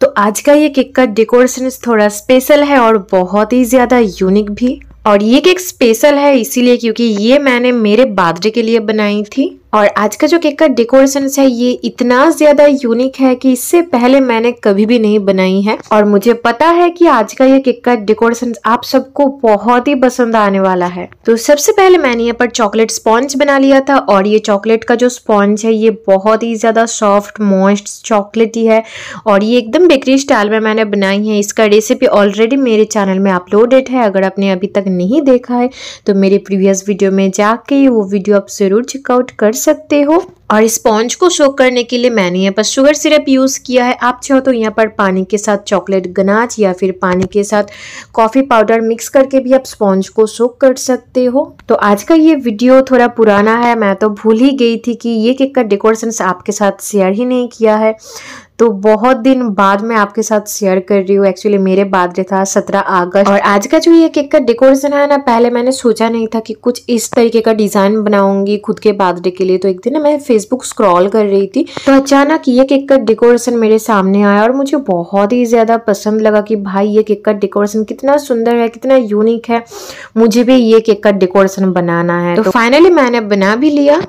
तो आज का ये केक का डेकोरेशन थोड़ा स्पेशल है और बहुत ही ज़्यादा यूनिक भी और ये केक स्पेशल है इसीलिए क्योंकि ये मैंने मेरे बर्थडे के लिए बनाई थी और आज का जो केक का डेकोरेशन है ये इतना ज्यादा यूनिक है कि इससे पहले मैंने कभी भी नहीं बनाई है और मुझे पता है कि आज का ये केक का डेकोरेशन आप सबको बहुत ही पसंद आने वाला है तो सबसे पहले मैंने यहाँ पर चॉकलेट स्पॉन्ज बना लिया था और ये चॉकलेट का जो स्पॉन्ज है ये बहुत ही ज्यादा सॉफ्ट मॉइस्ट चॉकलेट है और ये एकदम बेकरी स्टाइल में मैंने बनाई है इसका रेसिपी ऑलरेडी मेरे चैनल में अपलोडेड है अगर आपने अभी तक नहीं देखा है तो मेरे प्रीवियस वीडियो में जाके वो वीडियो आप जरूर चेकआउट कर सकते हो और स्पॉन्ज को सोक करने के लिए मैंने यहाँ पर शुगर सिरप यूज़ किया है आप चाहो तो यहाँ पर पानी के साथ चॉकलेट गनाज या फिर पानी के साथ कॉफ़ी पाउडर मिक्स करके भी आप स्पॉन्ज को सोक कर सकते हो तो आज का ये वीडियो थोड़ा पुराना है मैं तो भूल ही गई थी कि ये केक का डेकोरेशन आपके साथ शेयर ही नहीं किया है तो बहुत दिन बाद मैं आपके साथ शेयर कर रही हूँ एक्चुअली मेरे बर्थडे था सत्रह अगस्त और आज का जो ये केक का डेकोरेशन है ना पहले मैंने सोचा नहीं था कि कुछ इस तरीके का डिज़ाइन बनाऊंगी खुद के बर्थडे के लिए तो एक दिन मैं फेसबुक स्क्रॉल कर रही थी तो अचानक ये केक का डेकोरेशन मेरे सामने आया और मुझे बहुत ही ज़्यादा पसंद लगा कि भाई ये केक का डेकोरेशन कितना सुंदर है कितना यूनिक है मुझे भी ये केक का डेकोरेशन बनाना है तो फाइनली तो मैंने बना भी लिया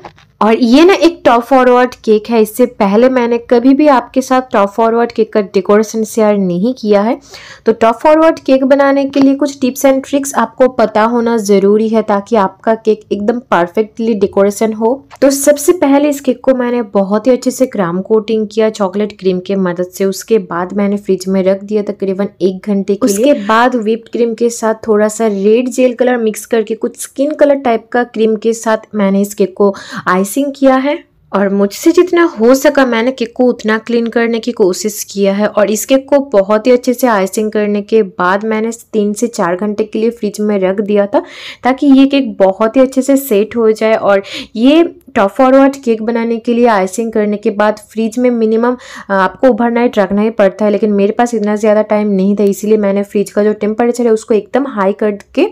और ये ना एक टॉप फॉरवर्ड केक है इससे पहले मैंने कभी भी आपके साथ टॉप फॉरवर्ड केक का डेकोरेशन शेयर नहीं किया है तो टॉप फॉरवर्ड केक बनाने के लिए कुछ टिप्स एंड ट्रिक्स आपको पता होना ज़रूरी है ताकि आपका केक एकदम परफेक्टली डेकोरेशन हो तो सबसे पहले इस केक को मैंने बहुत ही अच्छे से क्राम कोटिंग किया चॉकलेट क्रीम के मदद से उसके बाद मैंने फ्रिज में रख दिया तकरीबन एक घंटे के उसके बाद विप्ड क्रीम के साथ थोड़ा सा रेड जेल कलर मिक्स करके कुछ स्किन कलर टाइप का क्रीम के साथ मैंने इस केक को आइस ड्रेसिंग किया है और मुझसे जितना हो सका मैंने केक को उतना क्लीन करने की कोशिश किया है और इस केक को बहुत ही अच्छे से आइसिंग करने के बाद मैंने तीन से चार घंटे के लिए फ्रिज में रख दिया था ताकि ये केक बहुत ही अच्छे से सेट हो जाए और ये टॉप फॉरवर्ड केक बनाने के लिए आइसिंग करने के बाद फ्रिज में मिनिमम आपको ओवरनाइट रखना ही पड़ता है लेकिन मेरे पास इतना ज़्यादा टाइम नहीं था इसीलिए मैंने फ्रिज का जो टेम्परेचर है उसको एकदम हाई करके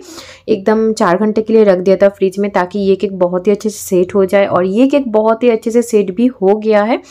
एकदम चार घंटे के लिए रख दिया था फ्रिज में ताकि ये केक बहुत ही अच्छे से सेट हो जाए और ये केक बहुत ही अच्छे से सेट भी हो गया है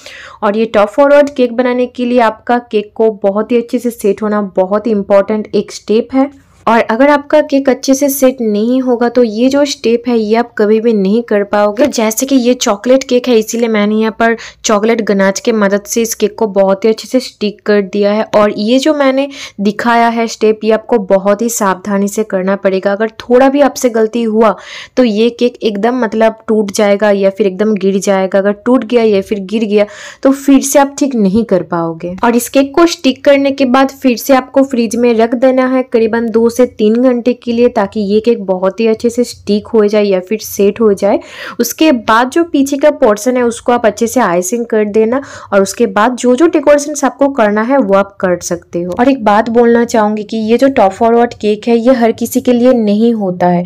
और ये टॉप फॉरवर्ड केक बनाने के लिए आपका केक को बहुत ही अच्छे से सेट होना बहुत ही इंपॉर्टेंट एक स्टेप है और अगर आपका केक अच्छे से सेट नहीं होगा तो ये जो स्टेप है ये आप कभी भी नहीं कर पाओगे जैसे कि ये चॉकलेट केक है इसीलिए मैंने यहाँ पर चॉकलेट गनाज के मदद से इस केक को बहुत ही अच्छे से स्टिक कर दिया है और ये जो मैंने दिखाया है स्टेप ये आपको बहुत ही सावधानी से करना पड़ेगा अगर थोड़ा भी आपसे गलती हुआ तो ये केक एकदम मतलब टूट जाएगा या फिर एकदम गिर जाएगा अगर टूट गया या फिर गिर गया तो फिर से आप ठीक नहीं कर पाओगे और इस केक को स्टिक करने के बाद फिर से आपको फ्रिज में रख देना है करीबन दो से तीन घंटे के लिए ताकि ये केक बहुत ही अच्छे से स्टिक हो जाए या फिर सेट हो जाए उसके बाद जो पीछे का पोर्सन है उसको आप अच्छे से आइसिंग कर देना और उसके बाद जो जो डेकोरेशन आपको करना है वो आप कर सकते हो और एक बात बोलना चाहूंगी कि ये जो टॉप फॉरवर्ड केक है ये हर किसी के लिए नहीं होता है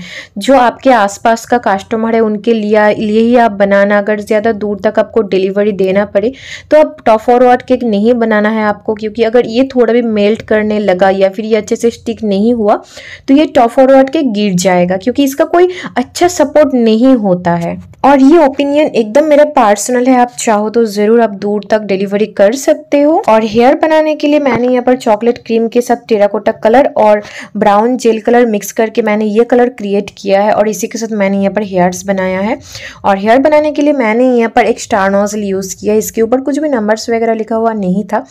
जो आपके आसपास का कस्टमर है उनके लिए लिए ही आप बनाना अगर ज़्यादा दूर तक आपको डिलीवरी देना पड़े तो आप टॉप फॉरवर्ड केक नहीं बनाना है आपको क्योंकि अगर ये थोड़ा भी मेल्ट करने लगा या फिर ये अच्छे से स्टिक नहीं हुआ तो ये टॉप फॉरवर्ड के गिर जाएगा क्योंकि इसका कोई अच्छा सपोर्ट नहीं होता है और ये ओपिनियन एकदम मेरा पर्सनल है आप चाहो तो ज़रूर आप दूर तक डिलीवरी कर सकते हो और हेयर बनाने के लिए मैंने यहाँ पर चॉकलेट क्रीम के साथ टेराकोटा कलर और ब्राउन जेल कलर मिक्स करके मैंने ये कलर क्रिएट किया है और इसी के साथ मैंने यहाँ पर हेयर्स बनाया है और हेयर बनाने के लिए मैंने यहाँ पर एक स्टार नोजल यूज़ किया इसके ऊपर कुछ भी नंबर्स वगैरह लिखा हुआ नहीं था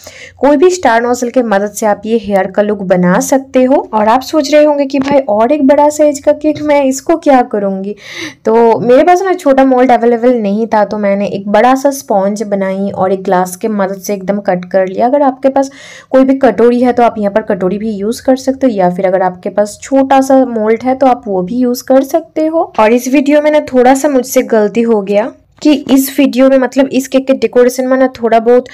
कोई भी स्टार नोजल के मदद से आप ये हेयर का लुक बना सकते हो और आप सोच सोच रहे होंगे कि भाई और एक बड़ा साइज का केक मैं इसको क्या करूँगी तो मेरे पास ना छोटा मोल्ड अवेलेबल नहीं था तो मैंने एक बड़ा सा स्पॉन्ज बनाई और एक ग्लास के मदद से एकदम कट कर लिया अगर आपके पास कोई भी कटोरी है तो आप यहाँ पर कटोरी भी यूज़ कर सकते हो या फिर अगर आपके पास छोटा सा मोल्ड है तो आप वो भी यूज़ कर सकते हो और इस वीडियो में ना थोड़ा सा मुझसे गलती हो गया कि इस वीडियो में मतलब इस केक के डेकोरेशन में ना थोड़ा बहुत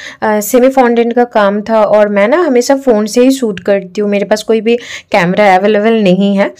सेमी फॉन्डेंट का काम था और मैं ना हमेशा फ़ोन से ही शूट करती हूँ मेरे पास कोई भी कैमरा अवेलेबल नहीं है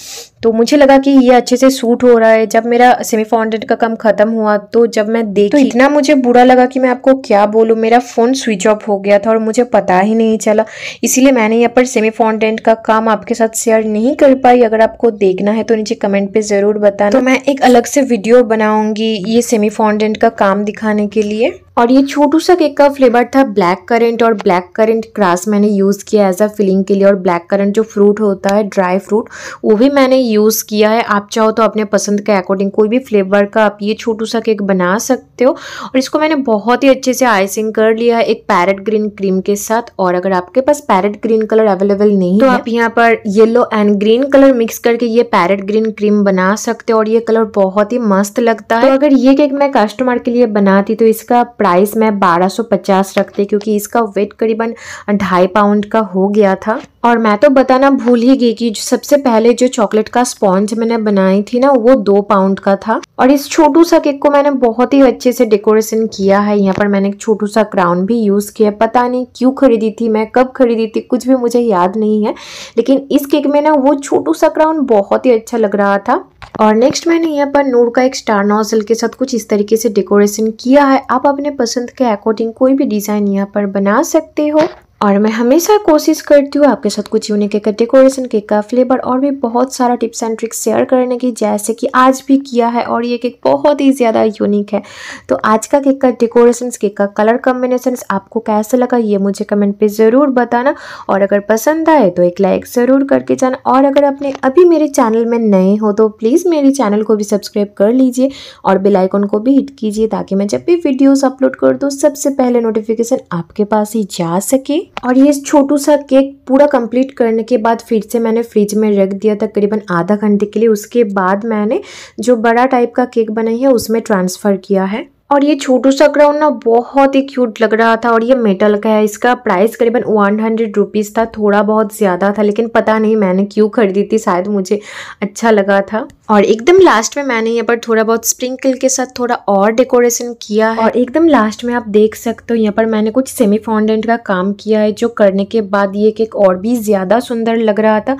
तो मुझे लगा कि ये अच्छे से सूट हो रहा है जब मेरा सेमीफॉन्डेंट का काम खत्म हुआ तो जब मैं देखी तो इतना मुझे बुरा लगा कि मैं आपको क्या बोलूँ मेरा फ़ोन स्विच ऑफ हो गया था और मुझे पता ही नहीं चला इसीलिए मैंने यहाँ पर सेमीफॉन्डेंट का काम आपके साथ शेयर नहीं कर पाई अगर आपको देखना है तो नीचे कमेंट पर ज़रूर बताना तो मैं एक अलग से वीडियो बनाऊँगी ये सेमीफॉन्डेंट का काम दिखाने के लिए और ये छोटू सा केक का फ्लेवर था ब्लैक करंट और ब्लैक करंट क्रास मैंने यूज़ किया एज अ फिलिंग के लिए और ब्लैक करंट जो फ्रूट होता है ड्राई फ्रूट वो भी मैंने यूज़ किया है आप चाहो तो अपने पसंद के अकॉर्डिंग कोई भी फ्लेवर का आप ये छोटू सा केक बना सकते हो और इसको मैंने बहुत ही अच्छे से आइसिंग कर लिया है एक पैरट ग्रीन क्रीम के साथ और अगर आपके पास पैरट ग्रीन कलर अवेलेबल नहीं तो आप यहाँ पर yellow and green colour mix करके ये पैरट ग्रीन क्रीम बना सकते हो और ये कलर बहुत ही मस्त लगता तो है तो अगर ये केक मैं कस्टमर के लिए बनाती तो इसका प्राइस मैं 1250 रखती क्योंकि इसका वेट करीबन ढाई पाउंड का हो गया था और मैं तो बताना भूल ही गई कि सबसे पहले जो चॉकलेट का स्पॉन्ज मैंने बनाई थी ना वो दो पाउंड का था और इस छोटू सा केक को मैंने बहुत ही अच्छे से डेकोरेशन किया है यहाँ पर मैंने एक छोटू सा क्राउन भी यूज़ किया पता नहीं क्यों खरीदी थी मैं कब खरीदी थी कुछ भी मुझे याद नहीं है लेकिन इस केक में ना वो छोटू सा क्राउन बहुत ही अच्छा लग रहा था और नेक्स्ट मैंने यहाँ पर नूर का एक स्टार नोजल के साथ कुछ इस तरीके से डेकोरेशन किया है आप अपने पसंद के अकॉर्डिंग कोई भी डिज़ाइन यहाँ पर बना सकते हो और मैं हमेशा कोशिश करती हूँ आपके साथ कुछ यूनिक का डेकोरेशन केक का फ्लेवर और भी बहुत सारा टिप्स एंड ट्रिक्स शेयर करने की जैसे कि आज भी किया है और ये केक बहुत ही ज़्यादा यूनिक है तो आज का केक का डेकोरेशन केक का कलर कॉम्बिनेशन आपको कैसा लगा ये मुझे कमेंट पर ज़रूर बताना और अगर पसंद आए तो एक लाइक ज़रूर करके जाना और अगर आपने अभी मेरे चैनल में नए हो तो प्लीज़ मेरे चैनल को भी सब्सक्राइब कर लीजिए और बेलाइकॉन को भी हिट कीजिए ताकि मैं जब भी वीडियोज़ अपलोड कर दूँ सबसे पहले नोटिफिकेशन आपके पास ही जा सके और ये छोटू सा केक पूरा कंप्लीट करने के बाद फिर से मैंने फ्रिज में रख दिया था करीबन आधा घंटे के लिए उसके बाद मैंने जो बड़ा टाइप का केक बनाई है उसमें ट्रांसफ़र किया है और ये छोटू सा क्राउन ना बहुत ही क्यूट लग रहा था और ये मेटल का है इसका प्राइस करीबन वन हंड्रेड रुपीज़ था थोड़ा बहुत ज़्यादा था लेकिन पता नहीं मैंने क्यों खरीदी थी शायद मुझे अच्छा लगा था और एकदम लास्ट में मैंने यहाँ पर थोड़ा बहुत स्प्रिंकल के साथ थोड़ा और डेकोरेशन किया है और एकदम लास्ट में आप देख सकते हो यहाँ पर मैंने कुछ सेमी फाउंडेंट का काम किया है जो करने के बाद ये केक और भी ज़्यादा सुंदर लग रहा था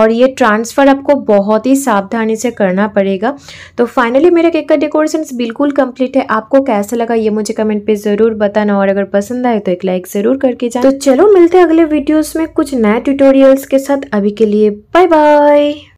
और ये ट्रांसफ़र आपको बहुत ही सावधानी से करना पड़ेगा तो फाइनली मेरा केक का डेकोरेशन बिल्कुल कम्प्लीट है आपको कैसा लगा ये मुझे कमेंट पर ज़रूर बताना और अगर पसंद आए तो एक लाइक ज़रूर करके जाए तो चलो मिलते हैं अगले वीडियोज़ में कुछ नए ट्यूटोरियल्स के साथ अभी के लिए बाय बाय